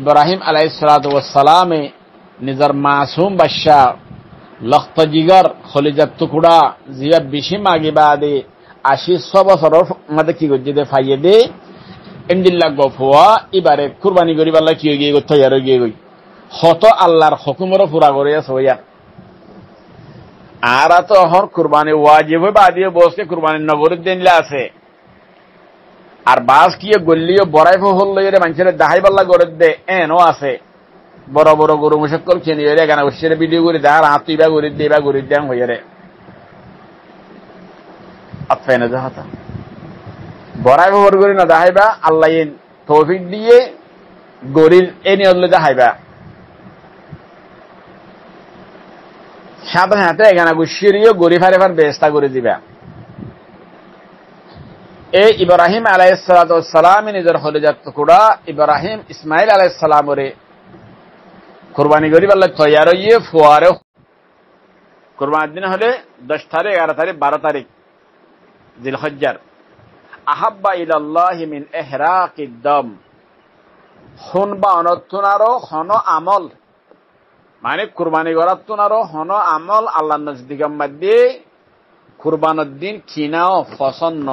ইব্রাহিম আলাই সালাতামে নিজের মাসুম বাদশাহ লখত জিগর খলিজার টুকুড়া জিয়া বেশি মাগি বাদে আশি ছ বছর মাদে কি করছে দে ফাইয়ে দে এমদিল্লা গফুয়া এবারে কুরবানি করি পাল্লা কি গিয়ে করতে ইয়ারও গিয়ে গই হত আল্লাহর হকুমরও পুরা করে আছে ওইয়া আর তো হর কুরবানি ওয়াজিব বাদিয়ে বসকে কুরবানি নগরীর দিনলা আছে আর বাস কি গল্লিও বরাইফ ফল লইরে মানুষের দাহাই পাল্লা গড়ে দে এনও আছে বড় বড় গরু মুসকল চেনি হইরে গানা উৎসের ভিডিও করে দেয় আর আঁতি বা বা গরিব দেন হইরে আত্মায়নে যাহাতা বরাইফ হর করি না দাহাইবা আল্লাহ তৌফিক দিয়ে গরিব এ নিয়ে হলে দাহাইবা সাধারণত এখানে গুছিয়ে গরিব হারে ফার ব্যবস্থা করে দিবা এই ইব্রাহিম আলাইসালামে নিজের হলিজার টুকুরা ইব্রাহিম ইসমাইল আলাইসালামরে কোরবানি করি বললে তৈয়ার ইয়ে ফুয়ারে কোরবানির দিন হলে দশ তারিখ এগারো তারিখ বারো তারিখ জিল হজ্জার আহাব্বা হিমিন এহরা কিদ্দম হুন বা অনর্থনারও হন আমল মানে কুরবানি করার তোনারও হন আমল আল্লাহ নজদিকাম্মাদ দিয়ে কুরবানুদ্দিন কিনাও ফসন্ন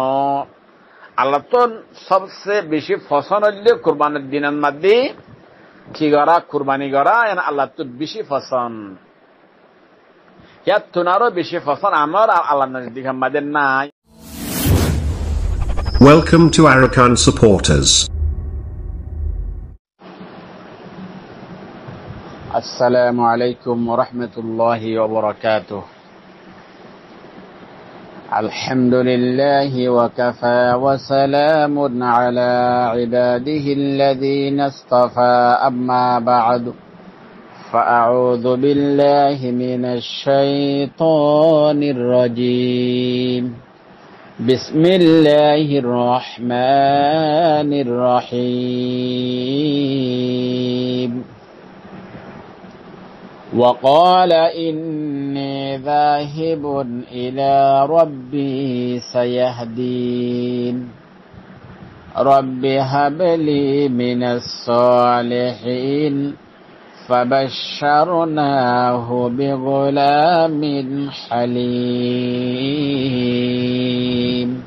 আল্লাহর সবচেয়ে বেশি ফসল হইলে কোরবানের দিনের মাদি কি করা কুরবানি করা আল্লাহ তোর বেশি ফসল ইয়া তোনারও বেশি ফসল আমার আর আল্লাহ দিকে মাদের নাই ওয়েলকাম টু আরাকান সাপোর্টার্স আসসালামু আলাইকুম ওয়া রাহমাতুল্লাহি ওয়া বারাকাতুহু الحمد لله وكفى وسلام على عباده الذين اصطفى أما بعد فأعوذ بالله من الشيطان الرجيم بسم الله الرحمن الرحيم وقال إني ذاهب إلى ربي سيهدين رب هب لي من الصالحين فبشرناه بغلام حليم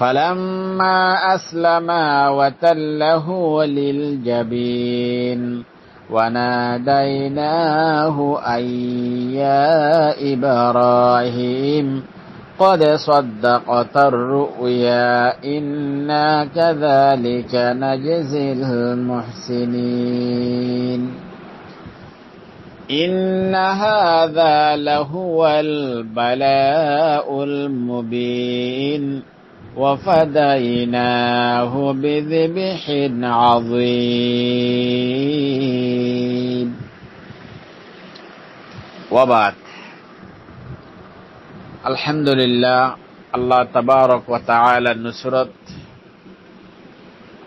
فلما أسلما وتله للجبين وناديناه أن يا إبراهيم قد صدقت الرؤيا إنا كذلك نجزي المحسنين إن هذا لهو البلاء المبين وفديناه بذبح عظيم وبعد الحمد لله الله تبارك وتعالى نصرت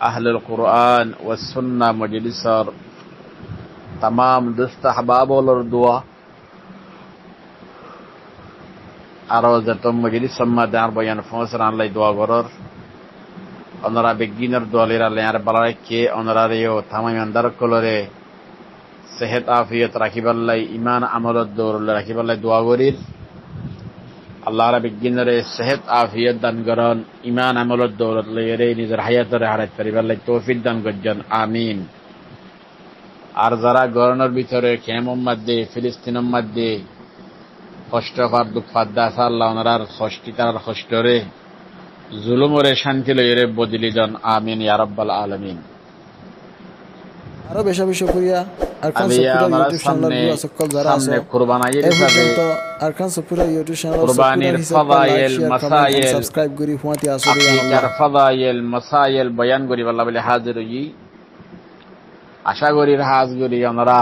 أهل القرآن والسنة مجلسر تمام دست أحباب والردوه আরো যত মজুরি সম্মা দেওয়ার বয়ান ফসের আনলাই দোয়া গরর অনরা বিজ্ঞানের দলের আলে আর বলা রেখে থামাই অন্ধার কলরে সেহেত আফিয়ত রাখিবার লাই ইমান আমলত দৌর রাখিবার লাই দোয়া গরির আল্লাহর বিজ্ঞানরে সেহেত আফিয়ত দান করন ইমান আমলত দৌরত লেয়ারে নিজের হায়াতরে হারাইতে পারিবার লাই তৌফিক দান করজন আমিন আর যারা গরনের ভিতরে খেম মাদ্দে ফিলিস্তিনম মাদ্দে কষ্টকর দুঃখাদ্যা আল্লাহ ওনার ষষ্ঠী তার ষষ্ঠরে জুলুমরে শান্তি লইরে বদলি জন আমিন ইয়ারব্বাল আলমিন আরো বেশি বয়ান আশা করি হাজগুরি করি আমরা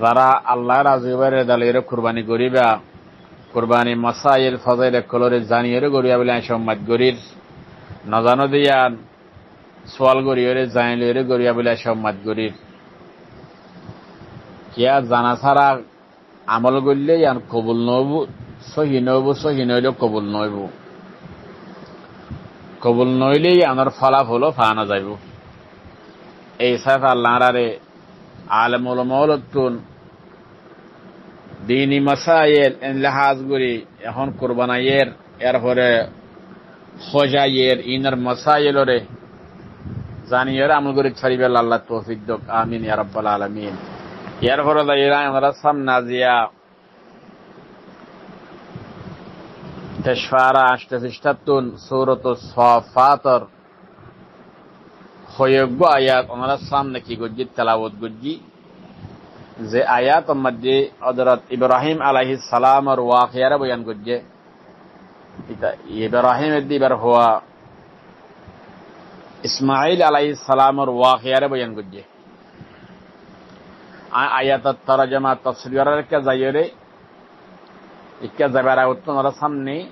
যারা আল্লাহ রাজিবার দালের কুরবানি করিবা কুরবানি মাসাইল ফজাইলে কলরে জানিয়ে গরিয়া বলে সম্মাদ গরির নজানো দিয়ান সোয়াল গরিয়রে জানিয়ে গরিয়া বলে মাদ গরির কিয়া জানা ছাড়া আমল করলে ইয়ান কবুল নব সহি নব সহি নইলে কবুল নইব কবুল নইলে ইয়ানোর ফলাফলও ফানা যাইব এই সাথে আল্লাহরারে আলমুল মৌলতুন দিনী মাসাইল লেহাজগুলি এখন কোরবানাইয়ের এরপরে খোঁজাইয়ের ইনার মাসাইলরে জানিয়ে আমল করে ছড়িবে আল্লাহ তৌফিক আমিন ইয়ারব্বাল আলমিন এরপরে আমরা সামনা জিয়া তেসফারা আষ্টে সিস্টাত্তুন সৌরত সফাতর hoyeggo ayat onala samnaki gojji talawot gojji ze ayat madde adrat ibrahim alayhi salam ar waqiyara bayan gojje ita ibrahim eddi bar huwa ismail alayhi salam ar waqiyara bayan gojje ayat at tarjama tafsir yarar ka zayere ikka zabara utton ala samni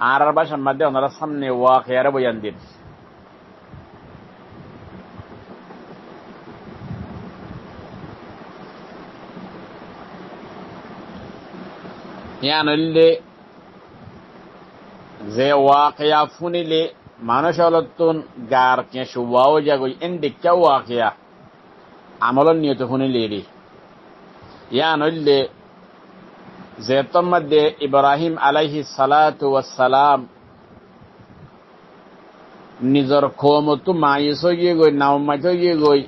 arar bashan madde onala samni waqiyara bayan dir ಯಾನಲ್ಲಿ زي واقعة فنلي ما نشالتون غارك يشواو جاكو عندك واقعة عملن يتفنلي لي ಯಾನಲ್ಲಿ জেতম মধ্যে ইব্রাহিম আলাইহি সালাতু ওয়াসসালাম নিজর কৌমতু মাইস হয়ে গই নাওমাইত হয়ে গই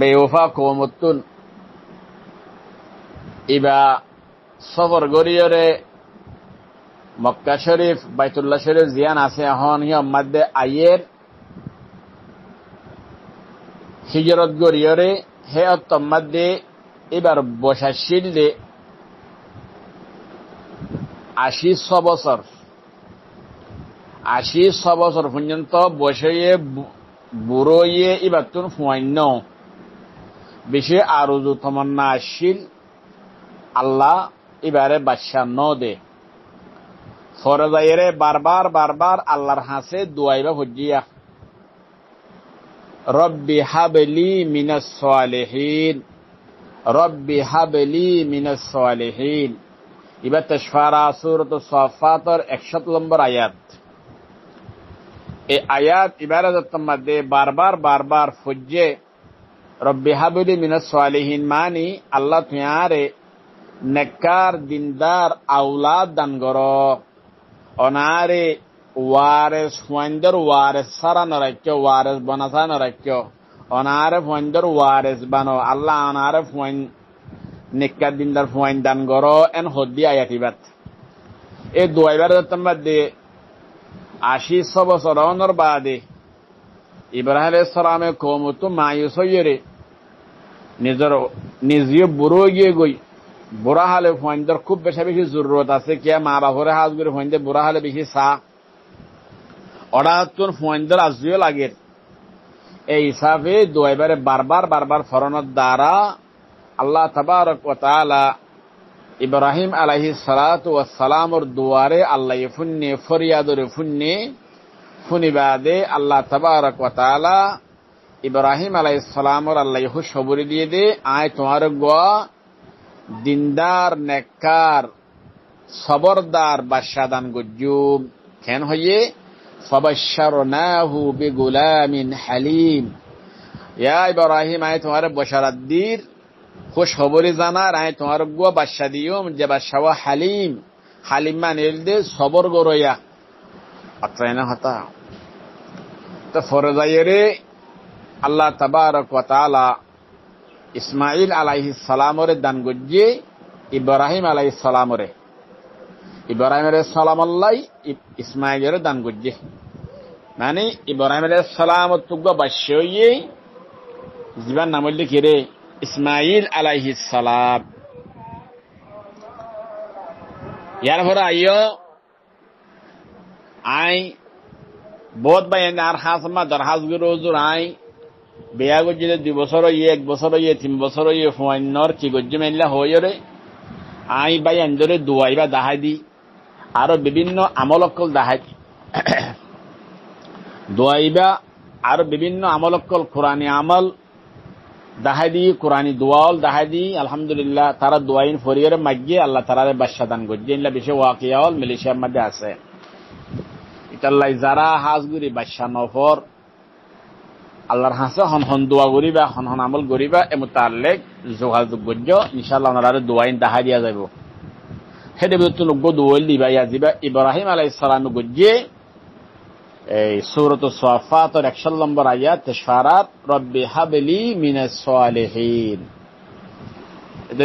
বেওফা কৌমতুন ইবা সবর গরিয়রে মক্কা শরীফ বাইতুল্লাহ শরীফ জিয়ান আছে এখন হিয়ম মাদ্দে আইয়ের হিজরত গরিয়রে হে অত্তম মাদ্দে এবার বসা শিল্ডে আশি ছ বছর আশি ছ বছর পর্যন্ত বসে বুড়োয়ে এবার তুন ফুয়ান্য বেশি আরজু তমন্না আসছিল আল্লাহ এবারে বাদশা নদে ফরজাইরে বারবার বারবার আল্লাহর হাসে দুয়াইবা হজ্জিয়া রব্বি হাবলি মিনাস সালেহীন রব্বি হাবলি মিনাস সালেহীন এবার তেসফারা সুরত সফাতর একশত নম্বর আয়াত এই আয়াত ইবারতের মধ্যে বারবার বারবার ফুজ্জে রব্বি হাবলি মিনাস সালেহীন মানি আল্লাহ তুয়ারে নেকার দিনদার আউলাদ দান কর অনারে ওয়ারেস ফুয়েন্দর ওয়ারেস সারা নরাক্য ওয়ারেস বনাসা নরাক্য অনারে ফুয়েন্দর ওয়ারেস বানো আল্লাহ অনারে ফুয়েন নেককার দিনদার ফুয়েন দান কর এন হদ্দি আয়াতি আয়াতিবাত এ দুয়াইবার দত্তম্বাদ দিয়ে আশি ছ বছর অনর বাদে ইব্রাহিম সালামে কৌমতো মায়ুস হইয়ে নিজের নিজে বুড়ো গিয়ে গই বুড়া হালে ফোয়াইন্দর খুব বেশি বেশি জরুরত আছে কে মা বাপরে হাজ করে ফোয়াইন্দে বুড়া হালে বেশি চা অর্ডার ফোয়াইন্দর আজুয়ে লাগে এই হিসাবে দুয়াইবারে বারবার বারবার ফরণের দ্বারা আল্লাহ তবারক তালা ইব্রাহিম আলাহি সালাত ও সালামর দুয়ারে আল্লাহ ফুন্নে ফরিয়াদর ফুন্নে ফুনিবাদে আল্লাহ তবারক তালা ইব্রাহিম আলাহি সালামর আল্লাহ সবরি দিয়ে দে আয় তোমার গোয়া দিনদার নেককার সবরদার বাদশাদান গজ্জুম কেন হইয়ে ফবাশারনাহু বিগুলামিন হালিম ইয়া ইব্রাহিম আয় তোমার বশারাত দির খুশখবরি জানার আয় তোমার গো বাদশা দিয়ম যে বাদশাওয়া হালিম হালিম মান এল দে সবর গরয়া অত্রাইনা হতা তো ফরজাইরে আল্লাহ তাবারক ওয়া তাআলা ইসমাইল আলাইহি সালামরে দান গজ্জে ইব্রাহিম আলাইহি সালামরে ইব্রাহিম আলাই আল্লাহ ইসমাইলরে দান গজ্জে মানে ইব্রাহিম আলাই সালাম তুগ্গ বাশ্যই জীবান নাম হইলে রে ইসমাইল আলাইহি সালাম ইয়ার পরে আইয় আই বোধ বাই আর হাসমা দরহাজ গুরুজুর আই বেয়া গজিলে দুই বছর ইয়ে এক বছর ইয়ে তিন বছর ইয়ে ফুয়ান্নর কি গজ্জি মেলা হয়ে আই বাই আন্দরে দুয়াই বা দাহাই দি আরো বিভিন্ন আমলকল দাহাই দি দোয়াইবা আর বিভিন্ন আমলকল কোরআনী আমল দাহাই দি কোরআনী দোয়াল দাহাই দি আলহামদুলিল্লাহ তারা দোয়াইন ফরিয়ারে মাগিয়ে আল্লাহ তারারে বাদশাদান করছে এগুলা বেশি ওয়াকিয়াল মালয়েশিয়ার মধ্যে আছে ইতাল্লাই যারা হাজগুড়ি বাদশা নফর আল্লাহর হাসে হন হন দোয়া করিবা হন হন আমল করিবা এবং তার যোগাযোগ করজ ইনশাল্লাহ ওনারা দোয়াইন দিয়া যাব সেটা বিদ্যুৎ নগ্য দোয়াইল দিবা ইয়া দিবা ইব্রাহিম আলাই ইসালাম গজিয়ে এই সৌরত সোয়াফাতর একশো নম্বর আয়াত সারাত রব্বি হাবলি মিনাস সোয়ালেহীন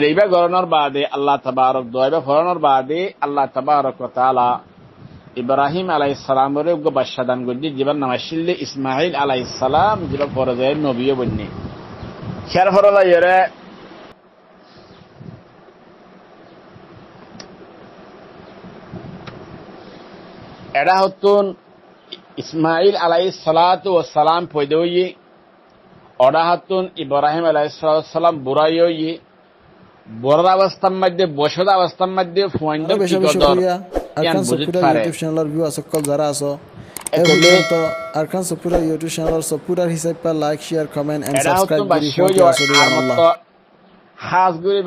এইবার গরণর বাদে আল্লাহ তাবারক দোয়াইবা ফরানোর বাদে আল্লাহ তাবারক তালা ইব্রাহিম আলাইসালামরে বাদশাদান গজ্জি যেবার নামাইছিলে ইসমাইল আলাইসালাম যেবার পরে যায় নবীয় বন্যে খেয়াল হরলা ইয়রে এরা হতুন ইসমাইল আলাই সালাত ও সালাম পৈদৌয়ে ওরা হতুন ইব্রাহিম আলাই সালাম বুড়াইয়ে বোরার অবস্থার মধ্যে বসদ অবস্থার মধ্যে ফুয়াইন্দ Arkansas Pura ইউটিউব সকল এই ইউটিউব লাইক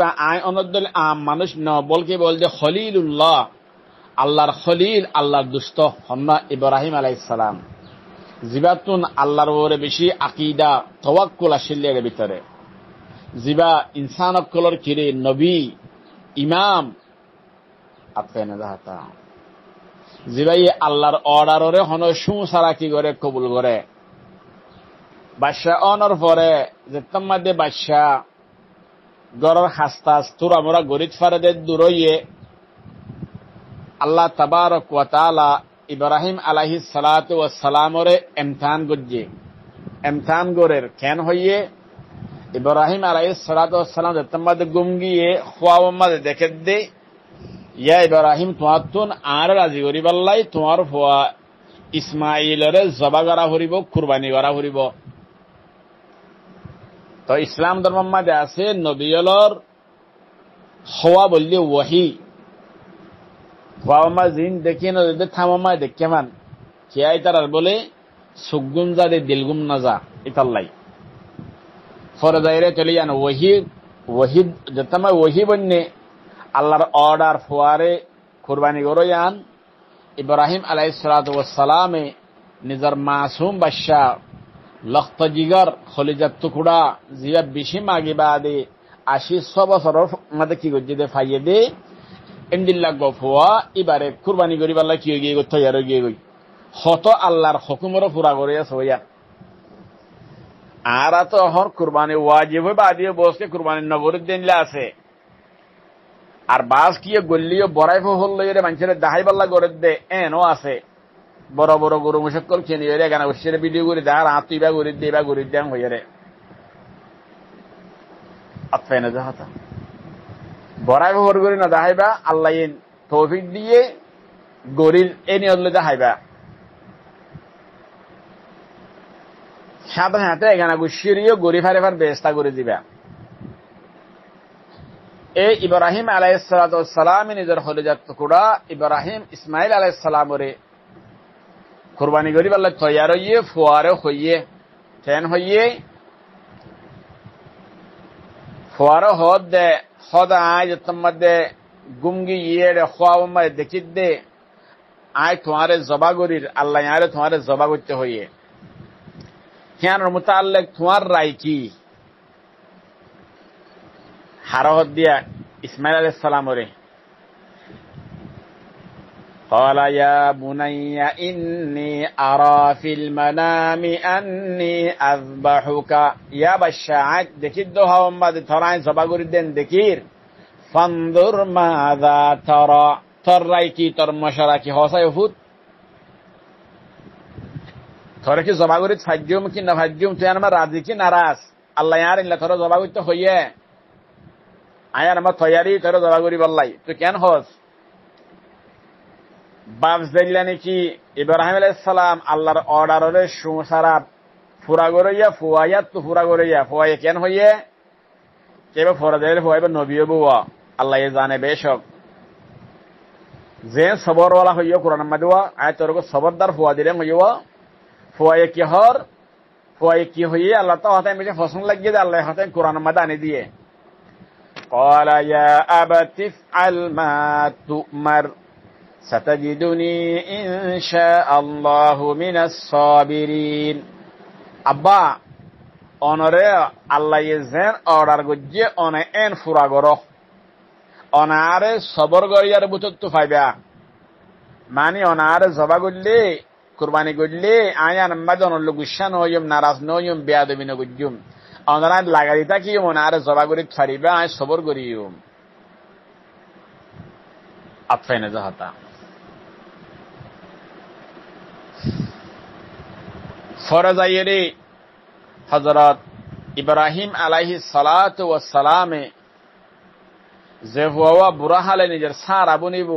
বা আই অনদল আম মানুষ ন বলকে বল যে খলিলুল্লাহ আল্লাহর খলিল আল্লাহর দুষ্ট হন ইব্রাহিম আলাইসালাম জিবাতুন আল্লাহর বেশি আকিদা তওয়াক্কুল ভিতরে জিবা ইনসান অক্কলর কিরে নবী ইমাম আত্মায়নে যাহাতা জিবাই আল্লাহর অর্ডারে হন সু সারা কি করে কবুল করে বাদশাহ অনর পরে বাদশাহ হাস্তাস তোর আমরা দূরইয়ে আল্লাহ ইব্রাহিম আলাহি সালাত ও সালামরে এমথান গজ্জে এমথান গরের কেন হইয়ে ইব্রাহিম আলাহি সালাত ও সালাম যেতাম মাদে গুম গিয়ে খোয়াও দেখে দেয় ইয়া ইব্রাহিম তোমার তো আর রাজি করিবাল্লাই তোমার ভুয়া ইসমাইলরে জবা করা হরিব কুরবানি করা হরিব তো ইসলাম ধর্ম মাঝে আছে নবীলর হওয়া বললে ওয়াহি বাবা জিন দেখি না যদি দেখে মান খেয়াই তারার বলে সুগুম যা দে দিলগুম না যা ইতাল্লাই রে চলে যান ওহি ওহি যেতামায় ওহি বন্যে আল্লাহর অর্ডার ফোয়ারে কোরবানি গরয়ান ইব্রাহিম আলাই সালাতামে নিজের মাসুম বাদশাহ লক্ত জিগর খলিজার টুকুড়া জিয়া বিশি মাগি আদি আশি ছ বছর মাদে কি করছে দে ফাইয়ে দে এন্ডিল্লা গফুয়া ইবারে কুরবানি করি বাল্লা কি গিয়ে গো তৈয়ার গিয়ে গই হত আল্লাহর হকুমরও পুরা করে আছে হইয়া আর তো হর কুরবানি ওয়াজিব হয়ে বাদিয়ে বসকে কুরবানির নগরীর দিনলা আছে আর বাস কিয়ে গল্লিও বরাইফ ফল লইরে মানুষের দাহাই পাল্লা করে দে এনও আছে বড় বড় গরু মুসকল খেয়ে নিয়ে গানা উৎসের ভিডিও করে দেয় আর হাত তুই বা গরিব দে বা গরিব দেন হয়ে রে আত্মায়না যাহাতা বরাই ভর করি না দাহাইবা আল্লাহ তৌফিক দিয়ে গরিল এ নিয়ে দাহাইবা সাধারণ হাতে এখানে গুছিয়ে গরিব হারে ফার ব্যবস্থা করে দিবা এ ইব্রাহিম আলাইসালাম নিজের হলিজার টুকুরা ইব্রাহিম ইসমাইল আলাইসালামরে কুরবানি করি পারলে তৈয়ার হইয়ে ফোয়ারে হইয়ে ফেন হইয়ে ফোয়ারে হদ দে হদ আয় যতম মধ্যে গুমগি ইয়ে রে খোয়া দেখি দে আয় তোমারে জবা গরির আল্লাহ আরে তোমারে জবা করতে হইয়ে হিয়ানোর মোতাল্লেক তোমার রায় কি হারহত দিয়া ইসমাইল আলহ সালামরে قال يا بني إني أرى في المنام أني أذبحك يا بشاعت دكي الدوها وما دي ترعين سباقور الدين دكير فانظر ماذا ترى ترأيكي ترمشراكي هو سيفوت ترى كي زباقور تفجوم كي نفجوم تيانا ما راضي كي نراس الله يارين لترى زباقور تخيه আয়ার আমার তৈয়ারি করে দরা করি বললাই তো কেন হস বাপ জাইলা নাকি ইব্রাহিম আলাইসালাম আল্লাহর অর্ডারে সুসারা ফুরা গরইয়া ফুয়াইয়া তো ফুরা গরইয়া ফুয়াইয়া কেন হইয়ে কেবে ফোরা দেয় ফুয়াইবে নবীয় বুয়া আল্লাহ জানে বেশক যে সবরওয়ালা হইয় কোরআন মাদুয়া আয় তোর সবরদার ফুয়া দিলে হইয়া ফুয়াইয়া কি হর ফুয়াইয়া কি হইয়ে আল্লাহ তো হাতে ফসল লাগিয়ে দেয় আল্লাহ হাতে কোরআন মাদা আনি দিয়ে قال يا أبت افعل ما تؤمر ستجدني إن شاء الله من الصابرين أبا অনরে আল্লাহ জেন অর্ডার গজ্জে অনে এন ফুরা গর অনারে সবর গরিয়ার বুতত তো ফাইবা মানে অনারে জবা গড়লে কুরবানি গড়লে আয়ান মাদন গুসান হইম নারাজ নইম বেয়াদবিন গুজ্জুম ಅವನ ಲಗದಿ ತಾಕಿ ಅವನಾರ ಜೊಬಾಗುರಿ ಥರಿಬೆ ಆ ಸಬರ್ ಗುರಿಯು ಅಪ್ಫೈನ ಜಹತ ফরজাইরে হজরত ইব্রাহিম আলাহি সালাত ও সালামে যে হুয়া বুড়া হালে নিজের সারা বনিব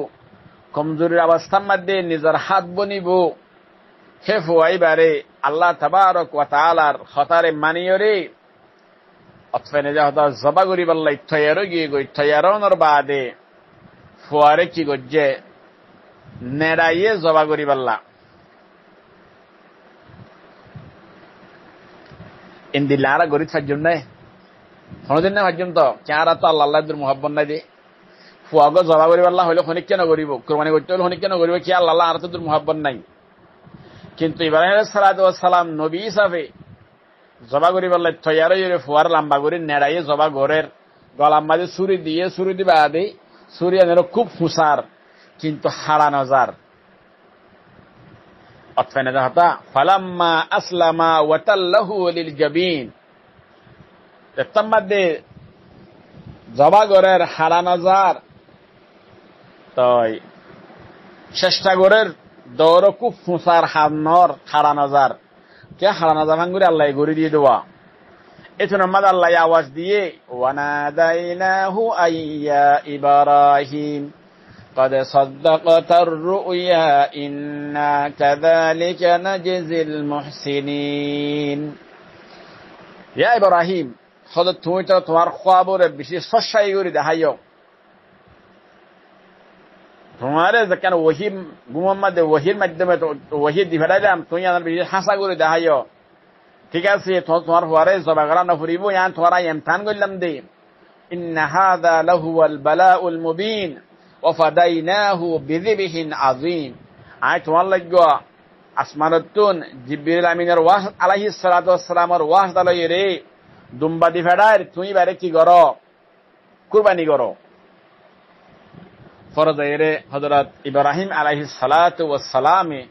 কমজোরির অবস্থার মধ্যে নিজের হাত বনিব হে হুয়াইবারে আল্লাহ তাবারক ও তালার হতারে মানিয়রে অথবা নিজে হতা জবা করি বললে ইথয়ারও গিয়ে গো ইথয়ারণর বাদে ফুয়ারে কি গজ্জে নেড়াইয়ে জবা করি বললা এন্দি লারা গরিত ফাজুন নাই শুনদিন না ফাজুন চারা তো আল্লাহ আল্লাহ মোহাম্মদ নাই দি ফুয়াগো জবা করি বললা হইলে শনি কেন করিব কুরবানি করতে হইলে শনি কেন করিব কি আল্লাহ আল্লাহ আর তো দূর মোহাম্মদ নাই কিন্তু ইব্রাহিম সালাদ সালাম নবী হিসাবে জবা করি বললে তৈয়ারে ফুয়ার লম্বা করি নেড়াইয়ে জবা ঘরের গলাম মাঝে ছুরি দিয়ে ছুরি দিবা আদি ছুরি আনের খুব ফুসার কিন্তু হারা নজার অতফেনে হতা ফালাম্মা আসলামা ওয়াতাল্লাহু জবিন এর জবা জবাগরের হারা নজার তই চেষ্টা গরের দৌড় খুব ফুসার হার নর নজার কে হারানা জাভান করে আল্লাহ ঘুরে দিয়ে দেওয়া এছাড়া মাদ আল্লাহ আওয়াজ দিয়ে ওয়ানাদাইনাহু আইয়া ইব্রাহিম قد صدقت الرؤيا إنا كذلك نجزي المحسنين يا إبراهيم خذ تويتا توار خوابور بشي صشاي يريد هايو তোমারে কেন ওহি গুমম্মাদে ওহির মাধ্যমে ওহি দিভেলাইলাম তুই আমার বেশি হাসা করে দেখাইও ঠিক আছে তোমার হওয়ারে জবা করা না ফুরিব ইয়ান তোমারা এমথান করলাম দে إن هذا لهو البلاء المبين وفديناه بذبح عظيم আয় তোমার লাগবে আসমানতুন জিব্রিল আমিনের ওয়াহ আলাহি সালাতামের ওয়াহ দালয়ে রে দুম্বাদি ফেডায় তুমি বাইরে কি করো কুরবানি করো ফরজাইরে হজরত ইব্রাহিম আলাহি সালাত ও সালামে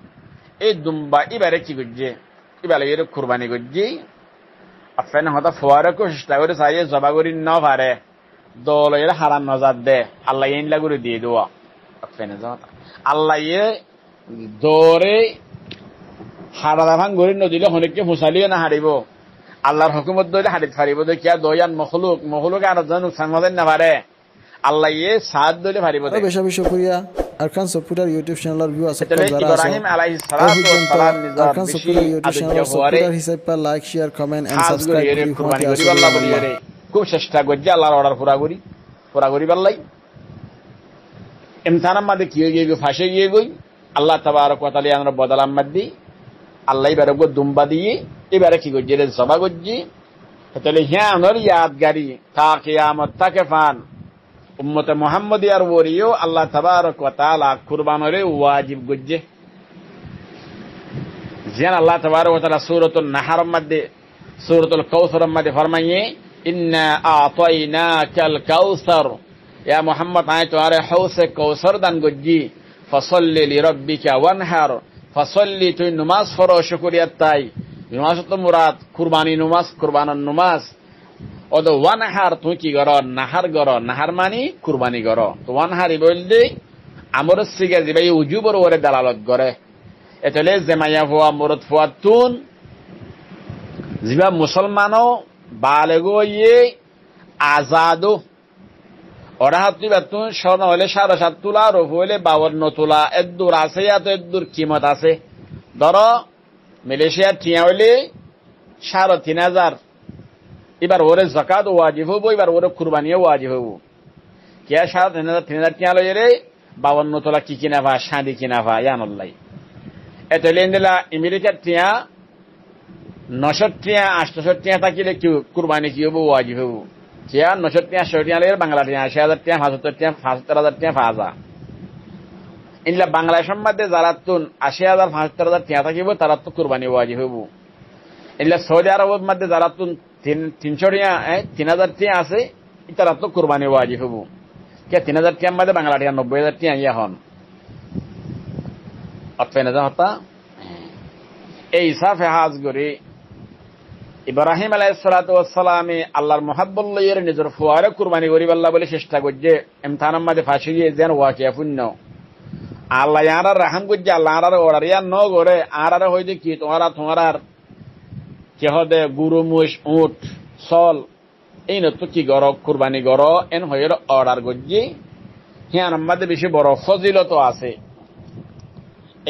এই দুম্বা ইবারে কি করছে ইবালে এর কুরবানি করছি আফেন হতা ফোয়ারকে চেষ্টা করে চাইয়ে জবা করি ন পারে দল এর হারাম নজার দে আল্লাহ ইনলা করে দিয়ে দেওয়া আফেনে যাওয়া আল্লাহ ইয়ে দরে হারাদা ভাঙ করে নদীলে হনেককে ফুসালিও না হারিব আল্লাহর হুকুমত দইলে হারিত ফারিব দেখিয়া দয়ান মখলুক মখলুক আর জন নুকসান হতেন না পারে আল্লাহ সাহায্য দিলে ভারিব বেশা বেশি সফটওয়্যার ইউটিউব চ্যানেলের ভিউ আছে যারা ইব্রাহিম আলাইহিস সালাম সফটওয়্যার ইউটিউব সফটওয়্যার হিসাব like share comment and subscribe করি খুব চেষ্টা করি আল্লাহর অর্ডার পুরা করি পুরা করি কি হয়ে গিয়ে ফাঁসে গিয়ে গই আল্লাহ তাবারক ওয়া তাআলা আমরা বদলাম মাদি আল্লাহ এবারে গো দুম্বা দিয়ে এবারে কি করছি রে জবা করছি তাহলে হ্যাঁ আমার ইয়াদগারি তা কিয়ামত তাকে ফান উম্মতে মোহাম্মদিয়ার ওরিও আল্লাহ তাবারক তালা কুরবানরে ওয়াজিব গুজ্জে যেন আল্লাহ তাবারক তালা সুরতুল নাহার মধ্যে সুরতুল কৌসর মধ্যে ফরমাইয়ে ইন্না আতাইনাকাল কাউসার ইয়া মুহাম্মদ আয় তোমারে হাউসে কৌসর দান গুজ্জি ফসল্লি লিরব্বিকা ওয়ানহার ফসল্লি তুই নুমাজ ফরো শুকরিয়াত তাই নুমাজ তো মুরাদ কুরবানি নুমাজ কুরবানন নুমাজ অদ ওয়ানহার তুমি কি গর নাহার গর নাহার মানি কুরবানি গর তো ওয়ানহারি বললি আমর সিগে জিবে উজুবর ওরে দালালত গরে এতলে জেমাইয়া হওয়া মরত ফুয়া তুন জিবা মুসলমানও বালেগো ইয়ে আজাদো ওরা তুই তুন স্বর্ণ হলে সাড়ে সাত তোলা রূপ হলে বাউন্ন তোলা এদ্দুর আছে এত এদ্দুর কিমত আছে ধরো মালয়েশিয়ার ঠিয়া হইলে সাড়ে তিন হাজার এবার ওরে জাকাত ওয়াজিব হবো এবার ওরে কুরবানিও ওয়াজিব হবো কে সাত তিনার কিনা লই রে বাবন্ন তোলা কি কিনা ভা সাঁদি কিনা ভা ইয়ানল্লাই এত দিলা আমেরিকার টিয়া নশো টিয়া আটশো টিয়া থাকিলে কি কুরবানি কি হবো ওয়াজিব হবো টিয়া নশো টিয়া শো টিয়া লাগে বাংলা টিয়া আশি হাজার টিয়া পাঁচাত্তর টিয়া পাঁচাত্তর হাজার টিয়া ফাজা ইনলা বাংলা সম্বন্ধে যারা তুন আশি হাজার পাঁচাত্তর হাজার টিয়া থাকিব তারা তো কুরবানি ওয়াজিব হবো ইনলা সৌদি আরবের মধ্যে যারা তুন তিন তিনশো টিয়া তিন হাজার টিয়া আছে তারা তো কোরবানি ওয়াজি হবু কে তিন হাজার টিয়া বাদে বাংলা টিয়া নব্বই হাজার টিয়া ইয়া হন অতফেন হতা এই ইসাফে হাজ গরি ইব্রাহিম আলাইসালাতামে আল্লাহর মহাব্বল্লাইয়ের নিজের ফুয়ারে কুরবানি করিব আল্লাহ বলে চেষ্টা করছে এমথান মাঝে ফাঁসি দিয়ে যেন ওয়াকিয়া পুণ্য আল্লাহ আর রাহাম করছে আল্লাহ আর ওড়ারিয়া ন করে আর আর হয়তো কি তোমার তোমার কে që গুরু মুষ উঠ সল এই ino কি গর কুরবানি গর এন hoyer অর্ডার গজ্জি hiyan আমাদের বেশি বড় fadilat আছে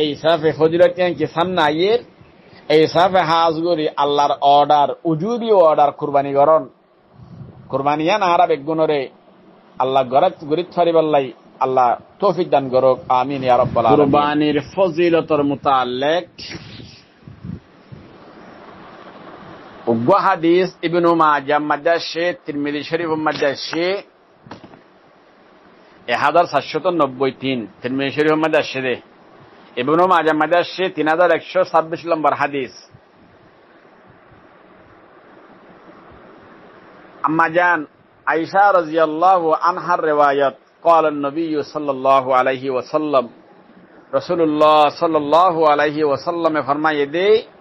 এই সাফে ফজিলত কি সামনে আইয়ের এই সাফে হাজ গরি আল্লাহর অর্ডার উজুদি অর্ডার কুরবানি গরণ কুরবানিয়া না আরব গুণরে আল্লাহ গরত গরিত ফারিবাল্লাই আল্লাহ তৌফিক দান করুক আমিন ইয়া রাব্বাল আলামিন কুরবানির ফজিলতর মুতাল্লিক وقو حديث ابن ماجه مدى الشيء ترمذي شريف مدى الشيء احضر سشت تين ترمذي شريف مدى الشيء ابن ماجه مدى الشيء تنادر اكشو سبش لمبر حديث اما جان عائشة رضي الله عنها الروايات قال النبي صلى الله عليه وسلم رسول الله صلى الله عليه وسلم فرمائے دے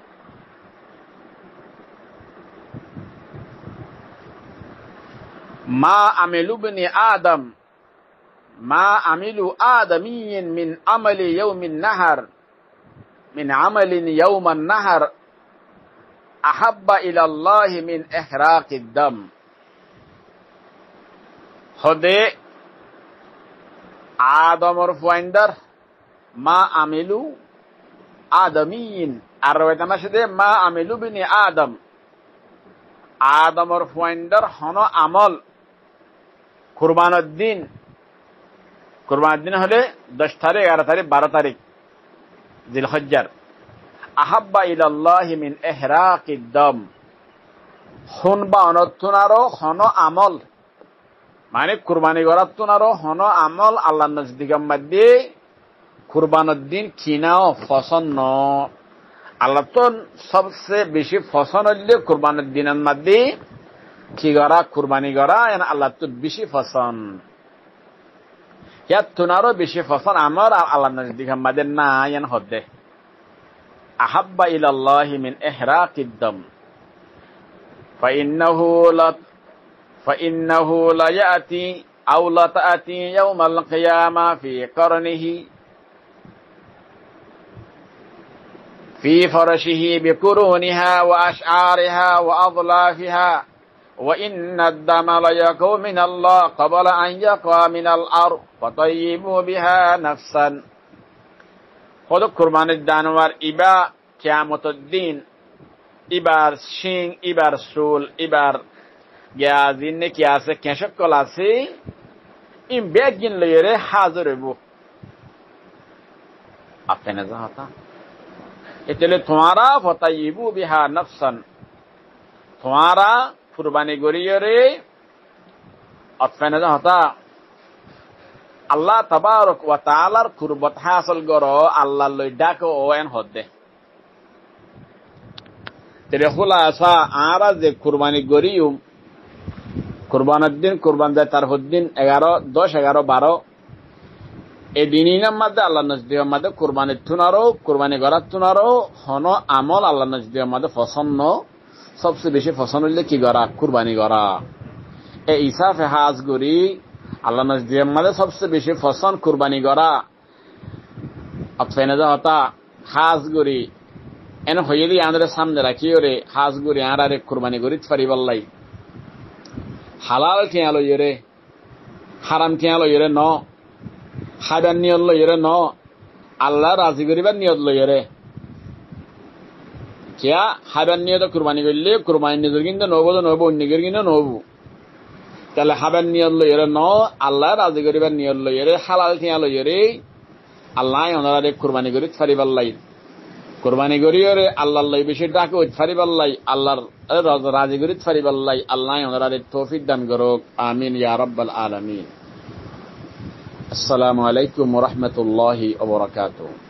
ما عمل ابن آدم ما عمل آدمي من عمل يوم النهر من عمل يوم النهر أحب إلى الله من إحراق الدم خدي آدم رفويندر ما عملوا آدميين أرويت مشده ما عملوا بني آدم آدم رفويندر هنا عمل কোরবানোর দিন কোরবানোর দিন হলে দশ তারিখ এগারো তারিখ বারো তারিখ জিল হজ্জার আহাব্বা ইলাল্লাহ মিন এহরাক ইদ্দম হন বা অনর্থনারও হন আমল মানে কুরবানি করার তোনারও হন আমল আল্লাহ নজদিগম দিয়ে কুরবানোর দিন কিনাও ন আল্লাহ তো সবচেয়ে বেশি ফসন হইলে কুরবানোর মাধ্যমে tigara এন আল্লাহ তো বেশি ইয়া ইয়াতুনারও বেশি ফসন আমার আর আল্লাহর নজদিক আমাদের না এন হদে আহাব্বা ইলাল্লাহি মিন ইহরাকিদ দম فإنه لا فإنه لا يأتي أو لا تأتي يوم القيامة في قرنه في فرشه بقرونها وأشعارها وأظلافها وإن الدم ليقو من الله قبل أن يقع من الأرض فطيبوا بها نفسا خود قربان دانوار إبا قیامت الدین এবার শিং এবার চুল এবার গিয়াজিন কি আছে কেঁসক কল আছে ইম বেগিন লইরে হাজর হইব আপনি না যা হতা এতে তোমারা ফতাইবু বিহা নফসান তোমারা কুরবানি গড়িয়রে অতফেনে হতা আল্লাহ তাবারক কুরবত হাসল গর আল্লাহ লই ডাক ও এন হদ দে আরা যে কুরবানি গরিউ কুরবানের কুরবান দেয় তার হদ্দিন এগারো দশ এগারো বারো এই দিনের মধ্যে আল্লাহ নজদিয়ার মধ্যে কুরবানির তুনারও কুরবানি গড়ার তুনারও হন আমল আল্লাহ নজদিয়ার মধ্যে পছন্দ সবচেয়ে বেশি ফসল হইলে কি করা কুরবানি করা এই ইসাফ হাজ গরি আল্লাহ নজিমাদের সবচেয়ে বেশি ফসল কুরবানি করা আপসাইনে হতা হাজ গরি এনে হইয়ে দিয়ে আমাদের সামনে রাখি ওরে হাজ গরি আর আরে কুরবানি করি ফারিবাল্লাই হালাল কিয়া লইয়ে রে হারাম রে ন খাইবার নিয়ত লইয়ে রে ন আল্লাহ রাজি করিবার নিয়ত লইয়ে রে কিয়া হাবের নিয়ে তো কুরবানি করলে কিন্তু নব তো কিন্তু তাহলে হাবের নিয়ত লইয়ের ন আল্লাহ রাজি করিবার নিয়ত লইয়েরে হালাল ঠিয়া লইয়েরে আল্লাহ ওনারা কুরবানি করি ফারিবার লাই কোরবানি করিওরে আল্লাহর লাই বেশি ডাকে ফারিবার লাই আল্লাহর রাজি করি ফারিবার লাই আল্লাহ ওনারা তৌফিক দান করুক আমিন ইয়া রব্বাল আলামিন আসসালামু আলাইকুম রহমতুল্লাহি ওবরাকাতুহ